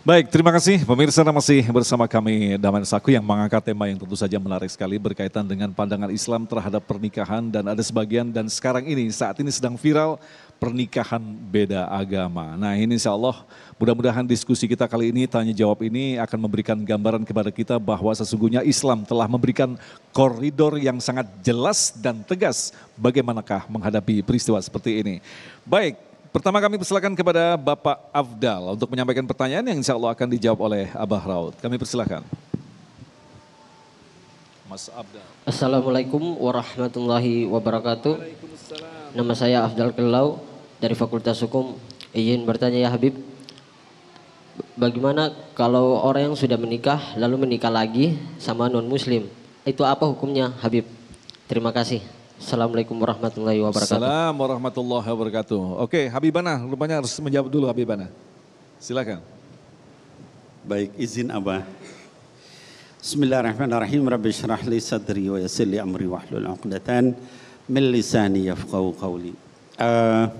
Baik, terima kasih pemirsa masih bersama kami Damai Saku yang mengangkat tema yang tentu saja menarik sekali berkaitan dengan pandangan Islam terhadap pernikahan dan ada sebagian dan sekarang ini saat ini sedang viral pernikahan beda agama. Nah ini insya Allah mudah-mudahan diskusi kita kali ini tanya jawab ini akan memberikan gambaran kepada kita bahwa sesungguhnya Islam telah memberikan koridor yang sangat jelas dan tegas bagaimanakah menghadapi peristiwa seperti ini. Baik, Pertama kami persilakan kepada Bapak Afdal untuk menyampaikan pertanyaan yang insya Allah akan dijawab oleh Abah Raud. Kami persilakan. Mas Abdal. Assalamualaikum warahmatullahi wabarakatuh. Nama saya Afdal Kelau dari Fakultas Hukum. Izin bertanya ya Habib. Bagaimana kalau orang yang sudah menikah lalu menikah lagi sama non muslim? Itu apa hukumnya Habib? Terima kasih. Assalamualaikum warahmatullahi wabarakatuh. Assalamualaikum warahmatullahi wabarakatuh. Oke, Habibana, rupanya harus menjawab dulu Habibana. Silakan. Baik, izin Abah. Bismillahirrahmanirrahim. Rabbi syrah li sadri wa yasili amri amri hlul 'uqdatan min lisani yafqahu qawli. Uh,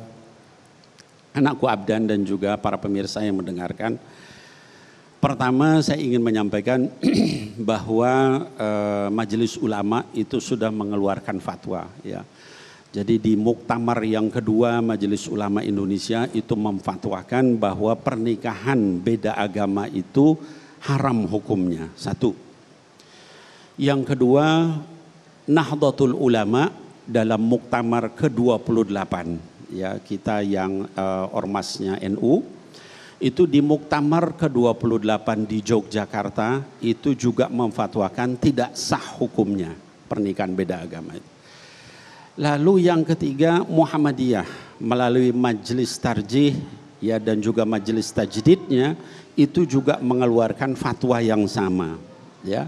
anakku Abdan dan juga para pemirsa yang mendengarkan, Pertama saya ingin menyampaikan bahwa eh, Majelis Ulama itu sudah mengeluarkan fatwa ya. Jadi di Muktamar yang kedua Majelis Ulama Indonesia itu memfatwakan bahwa pernikahan beda agama itu haram hukumnya. Satu. Yang kedua Nahdlatul Ulama dalam Muktamar ke-28 ya kita yang eh, ormasnya NU itu di Muktamar ke-28 di Yogyakarta itu juga memfatwakan tidak sah hukumnya pernikahan beda agama Lalu yang ketiga Muhammadiyah melalui majelis tarjih ya dan juga majelis tajdidnya itu juga mengeluarkan fatwa yang sama ya.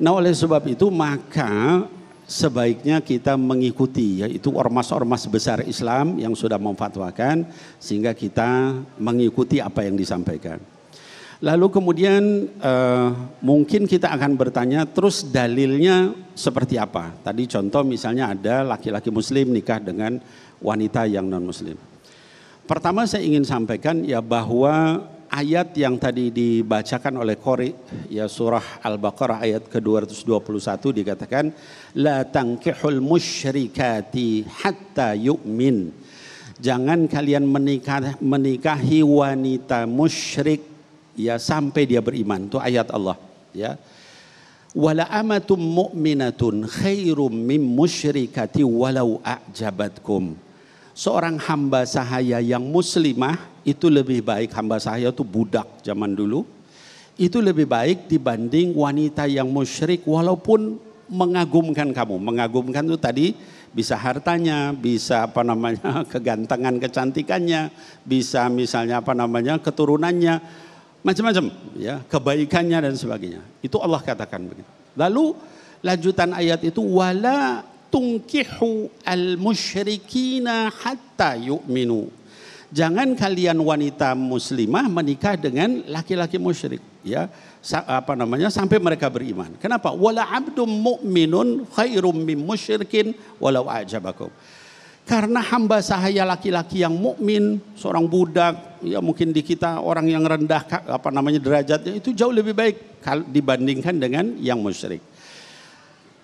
Nah oleh sebab itu maka sebaiknya kita mengikuti yaitu ormas-ormas besar Islam yang sudah memfatwakan sehingga kita mengikuti apa yang disampaikan. Lalu kemudian eh, mungkin kita akan bertanya terus dalilnya seperti apa. Tadi contoh misalnya ada laki-laki muslim nikah dengan wanita yang non muslim. Pertama saya ingin sampaikan ya bahwa ayat yang tadi dibacakan oleh Qori ya surah Al-Baqarah ayat ke-221 dikatakan la tankihul musyrikati hatta yu'min. Jangan kalian menikah, menikahi wanita musyrik ya sampai dia beriman. Itu ayat Allah ya. Wala amatum mu'minatun khairum min musyrikati walau a'jabatkum seorang hamba sahaya yang muslimah itu lebih baik hamba sahaya itu budak zaman dulu itu lebih baik dibanding wanita yang musyrik walaupun mengagumkan kamu mengagumkan itu tadi bisa hartanya, bisa apa namanya kegantengan, kecantikannya, bisa misalnya apa namanya keturunannya, macam-macam ya, kebaikannya dan sebagainya. Itu Allah katakan begitu. Lalu lanjutan ayat itu wala tunkihu al-musyrikina hatta yu'minu. Jangan kalian wanita muslimah menikah dengan laki-laki musyrik ya apa namanya sampai mereka beriman. Kenapa? Wala abdum mu'minun khairum min musyrikin walau ajabakum. Karena hamba sahaya laki-laki yang mukmin, seorang budak, ya mungkin di kita orang yang rendah apa namanya derajatnya itu jauh lebih baik dibandingkan dengan yang musyrik.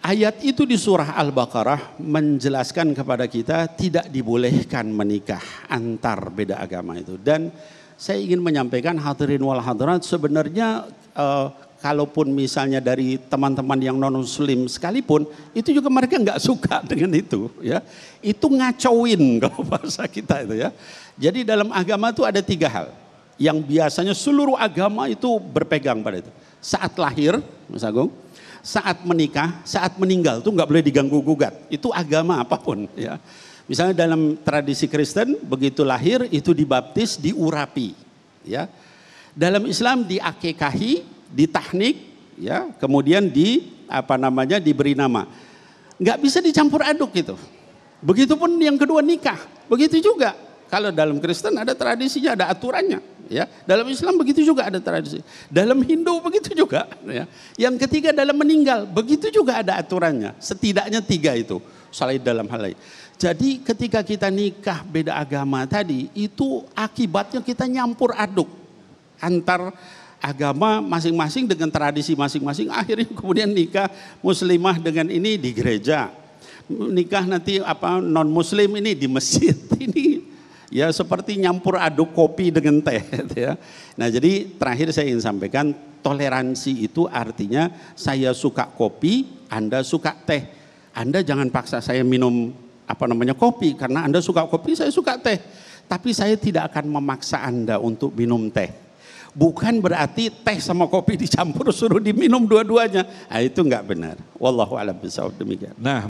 Ayat itu di surah Al-Baqarah menjelaskan kepada kita tidak dibolehkan menikah antar beda agama itu. Dan saya ingin menyampaikan hadirin wal hadirat sebenarnya uh, kalaupun misalnya dari teman-teman yang non muslim sekalipun itu juga mereka nggak suka dengan itu ya. Itu ngacauin kalau bahasa kita itu ya. Jadi dalam agama itu ada tiga hal yang biasanya seluruh agama itu berpegang pada itu. Saat lahir, Mas Agung, saat menikah, saat meninggal itu nggak boleh diganggu gugat. Itu agama apapun ya. Misalnya dalam tradisi Kristen begitu lahir itu dibaptis, diurapi ya. Dalam Islam diakekahi, ditahnik ya, kemudian di apa namanya diberi nama. Nggak bisa dicampur aduk gitu. Begitupun yang kedua nikah, begitu juga. Kalau dalam Kristen ada tradisinya, ada aturannya ya. Dalam Islam begitu juga ada tradisi. Dalam Hindu begitu juga ya. Yang ketiga dalam meninggal begitu juga ada aturannya. Setidaknya tiga itu. Selain dalam hal lain. Jadi ketika kita nikah beda agama tadi itu akibatnya kita nyampur aduk antar agama masing-masing dengan tradisi masing-masing akhirnya kemudian nikah muslimah dengan ini di gereja nikah nanti apa non muslim ini di masjid ini ya seperti nyampur aduk kopi dengan teh. Gitu ya. Nah jadi terakhir saya ingin sampaikan toleransi itu artinya saya suka kopi, Anda suka teh. Anda jangan paksa saya minum apa namanya kopi karena Anda suka kopi, saya suka teh. Tapi saya tidak akan memaksa Anda untuk minum teh. Bukan berarti teh sama kopi dicampur suruh diminum dua-duanya. Nah, itu enggak benar. Wallahu a'lam bishawab demikian. Nah,